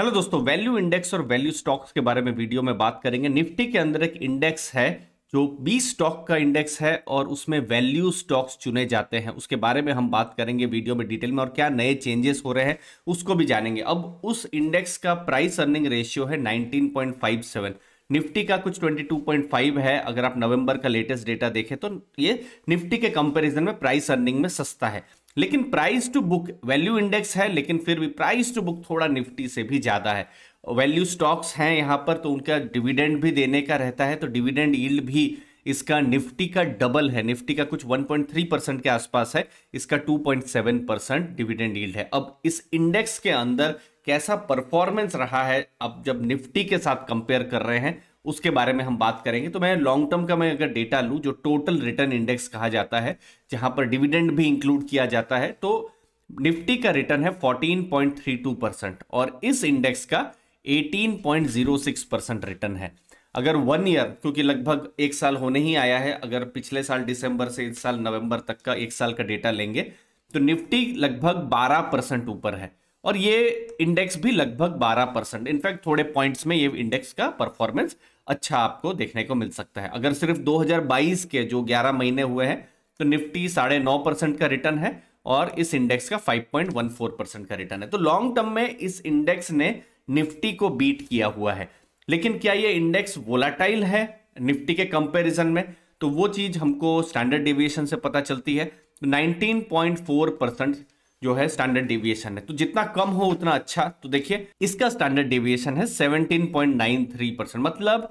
hello दोस्तों value index और value stocks के बारे में वीडियो में बात करेंगे निफ्टी के अंदर एक इंडेक्स है जो 20 स्टॉक का इंडेक्स है और उसमें वैल्यू स्टॉक्स चुने जाते हैं उसके बारे में हम बात करेंगे वीडियो में डिटेल में और क्या नए चेंजेस हो रहे हैं उसको भी जानेंगे अब उस इंडेक्स का प्राइस अर्निंग रेशियो है नाइनटीन निफ्टी का कुछ 22.5 है अगर आप नवंबर का लेटेस्ट डेटा देखें तो ये निफ्टी के कंपैरिजन में प्राइस अर्निंग में सस्ता है लेकिन price to book value index है लेकिन फिर भी प्राइस टू बुक थोड़ा निफ्टी से भी ज़्यादा है वैल्यू स्टॉक्स हैं यहाँ पर तो उनका डिविडेंड भी देने का रहता है तो डिविडेंड ईल्ड भी इसका निफ्टी का डबल है निफ्टी का कुछ 1.3 परसेंट के आसपास है इसका 2.7 परसेंट डिविडेंड ईल्ड है अब इस इंडेक्स के अंदर कैसा परफॉर्मेंस रहा है अब जब निफ्टी के साथ कंपेयर कर रहे हैं उसके बारे में हम बात करेंगे तो मैं लॉन्ग टर्म का मैं अगर डेटा लूँ जो टोटल रिटर्न इंडेक्स कहा जाता है जहाँ पर डिविडेंड भी इंक्लूड किया जाता है तो निफ्टी का रिटर्न है 14.32 परसेंट और इस इंडेक्स का 18.06 परसेंट रिटर्न है अगर वन ईयर क्योंकि लगभग एक साल होने ही आया है अगर पिछले साल दिसंबर से इस साल नवंबर तक का एक साल का डेटा लेंगे तो निफ्टी लगभग 12 परसेंट ऊपर है और ये इंडेक्स भी लगभग 12 परसेंट इनफैक्ट थोड़े पॉइंट्स में ये इंडेक्स का परफॉर्मेंस अच्छा आपको देखने को मिल सकता है अगर सिर्फ 2022 के जो 11 महीने हुए हैं तो निफ्टी साढ़े नौ परसेंट का रिटर्न है और इस इंडेक्स का 5.14 परसेंट का रिटर्न है तो लॉन्ग टर्म में इस इंडेक्स ने निफ्टी को बीट किया हुआ है लेकिन क्या ये इंडेक्स वोलाटाइल है निफ्टी के कंपेरिजन में तो वो चीज हमको स्टैंडर्ड डिविएशन से पता चलती है 19.4 तो परसेंट जो है स्टैंडर्ड डेविएशन है तो जितना कम हो उतना अच्छा तो देखिए इसका स्टैंडर्ड डेविएशन है 17.93 परसेंट मतलब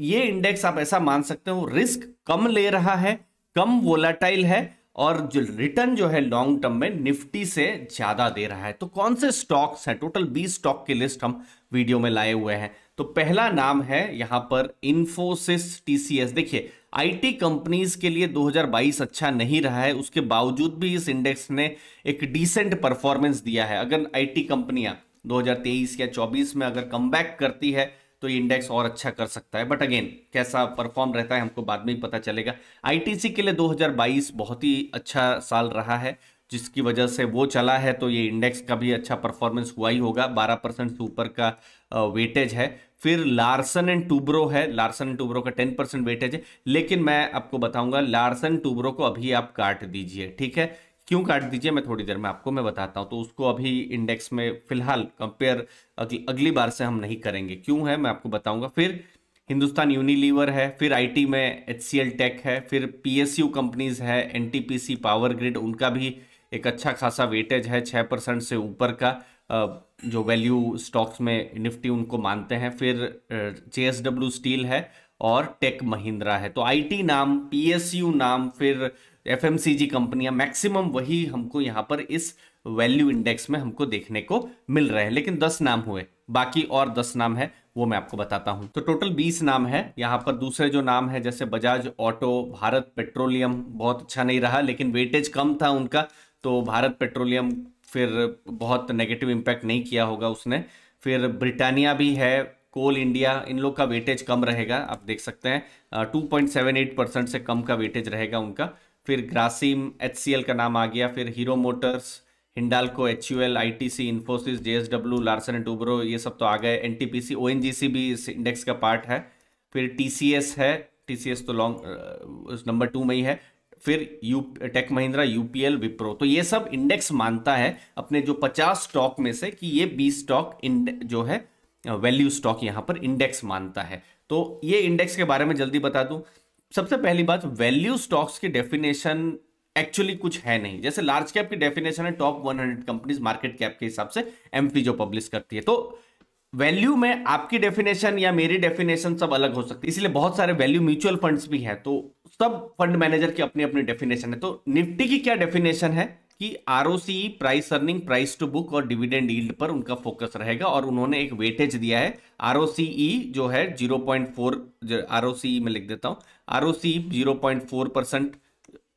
ये इंडेक्स आप ऐसा मान सकते हो रिस्क कम ले रहा है कम वोलाटाइल है और जो रिटर्न जो है लॉन्ग टर्म में निफ्टी से ज़्यादा दे रहा है तो कौन से स्टॉक्स हैं टोटल 20 स्टॉक की लिस्ट हम वीडियो में लाए हुए हैं तो पहला नाम है यहाँ पर इन्फोसिस टीसीएस देखिए आईटी कंपनीज के लिए 2022 अच्छा नहीं रहा है उसके बावजूद भी इस इंडेक्स ने एक डिसेंट परफॉर्मेंस दिया है अगर आईटी कंपनियां 2023 या 24 में अगर कम करती है तो इंडेक्स और अच्छा कर सकता है बट अगेन कैसा परफॉर्म रहता है हमको बाद में ही पता चलेगा आईटीसी के लिए 2022 बहुत ही अच्छा साल रहा है जिसकी वजह से वो चला है तो ये इंडेक्स का भी अच्छा परफॉर्मेंस हुआ ही होगा 12 परसेंट से ऊपर का वेटेज है फिर लार्सन एंड टूब्रो है लार्सन एंड टूब्रो का 10 परसेंट वेटेज है लेकिन मैं आपको बताऊंगा लार्सन टूब्रो को अभी आप काट दीजिए ठीक है क्यों काट दीजिए मैं थोड़ी देर में आपको मैं बताता हूँ तो उसको अभी इंडेक्स में फिलहाल कंपेयर अगली अगली बार से हम नहीं करेंगे क्यों है मैं आपको बताऊंगा फिर हिंदुस्तान यूनिलीवर है फिर आईटी में एच टेक है फिर पीएसयू कंपनीज है एनटीपीसी पावर ग्रिड उनका भी एक अच्छा खासा वेटेज है छः परसेंट से ऊपर का जो वैल्यू स्टॉक्स में निफ्टी उनको मानते हैं फिर जे स्टील है और टेक महिंद्रा है तो आईटी नाम पीएसयू नाम फिर एफ एम सी जी कंपनियां मैक्सिमम वही हमको यहाँ पर इस वैल्यू इंडेक्स में हमको देखने को मिल रहा है लेकिन दस नाम हुए बाकी और दस नाम है वो मैं आपको बताता हूँ तो टोटल बीस नाम है यहाँ पर दूसरे जो नाम है जैसे बजाज ऑटो भारत पेट्रोलियम बहुत अच्छा नहीं रहा लेकिन वेटेज कम था उनका तो भारत पेट्रोलियम फिर बहुत नेगेटिव इम्पैक्ट नहीं किया होगा उसने फिर ब्रिटानिया भी है कोल इंडिया इन लोग का वेटेज कम रहेगा आप देख सकते हैं two point seven eight percent से कम का वेटेज रहेगा उनका फिर ग्रासिम एच का नाम आ गया फिर Hero Motors Hindalco H U L I T C Infosys J S W Larsen and Toubro ये सब तो आ गए N T P C O N G C भी इस इंडेक्स का पार्ट है फिर टी सी एस है टी सी एस तो लॉन्ग नंबर टू में ही है फिर U tech Mahindra U P L Wipro तो ये सब इंडेक्स मानता है अपने जो पचास स्टॉक में से कि ये बीस स्टॉक जो है वैल्यू स्टॉक यहाँ पर इंडेक्स मानता है तो ये इंडेक्स के बारे में जल्दी बता दूँ सबसे पहली बात वैल्यू स्टॉक्स की डेफिनेशन एक्चुअली कुछ है नहीं जैसे लार्ज कैप की डेफिनेशन है टॉप 100 कंपनीज मार्केट कैप के हिसाब से एमपी जो पब्लिश करती है तो वैल्यू में आपकी डेफिनेशन या मेरी डेफिनेशन सब अलग हो सकती है इसलिए बहुत सारे वैल्यू म्यूचुअल फंड्स भी हैं तो सब फंड मैनेजर की अपनी अपनी डेफिनेशन है तो निफ्टी की क्या डेफिनेशन है कि are price earning price to book और डिविडेंड ईल्ड पर उनका फोकस रहेगा और उन्होंने एक वेटेज दिया है आर e जो है 0.4 पॉइंट फोर में लिख देता हूँ R O C zero percent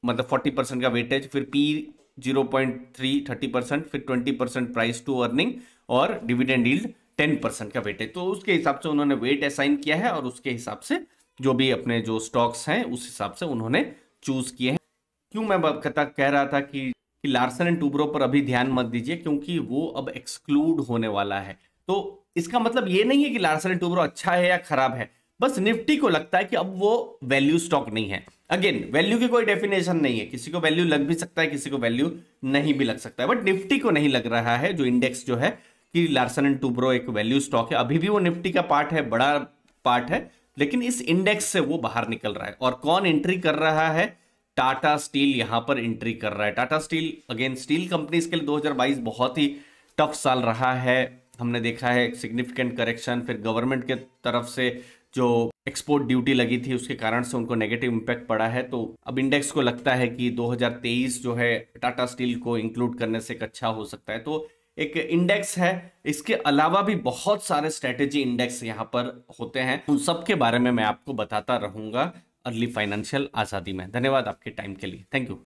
मतलब 40 परसेंट का वेटेज फिर पी 0.3 थर्टी परसेंट फिर 20 परसेंट प्राइस टू अर्निंग और डिविडेंड ईल्ड 10 परसेंट का वेटेज तो उसके हिसाब से उन्होंने वेट असाइन किया है और उसके हिसाब से जो भी अपने जो स्टॉक्स हैं उस हिसाब से उन्होंने चूज किए हैं क्यों मैं कह रहा था कि कि लार्सन एंड टूब्रो पर अभी ध्यान मत दीजिए क्योंकि वो अब एक्सक्लूड होने वाला है तो इसका मतलब ये नहीं है कि लार्सन एंड टूब्रो अच्छा है या खराब है बस निफ्टी को लगता है कि अब वो वैल्यू स्टॉक नहीं है अगेन वैल्यू की कोई डेफिनेशन नहीं है किसी को वैल्यू लग भी सकता है किसी को वैल्यू नहीं भी लग सकता है बट निफ्टी को नहीं लग रहा है जो इंडेक्स जो है कि लार्सन एंड टूब्रो एक वैल्यू स्टॉक है अभी भी वो निफ्टी का पार्ट है बड़ा पार्ट है लेकिन इस इंडेक्स से वो बाहर निकल रहा है और कौन एंट्री कर रहा है टाटा स्टील यहां पर एंट्री कर रहा है Tata steel again steel companies के लिए 2022 बहुत ही टफ साल रहा है हमने देखा है सिग्निफिकेंट करेक्शन फिर गवर्नमेंट के तरफ से जो एक्सपोर्ट ड्यूटी लगी थी उसके कारण से उनको नेगेटिव इम्पैक्ट पड़ा है तो अब इंडेक्स को लगता है कि 2023 जो है टाटा स्टील को इंक्लूड करने से एक अच्छा हो सकता है तो एक इंडेक्स है इसके अलावा भी बहुत सारे स्ट्रेटेजी इंडेक्स यहाँ पर होते हैं उन सब के बारे में मैं आपको बताता रहूंगा अर्ली फाइनेंशियल आज़ादी में धन्यवाद आपके टाइम के लिए थैंक यू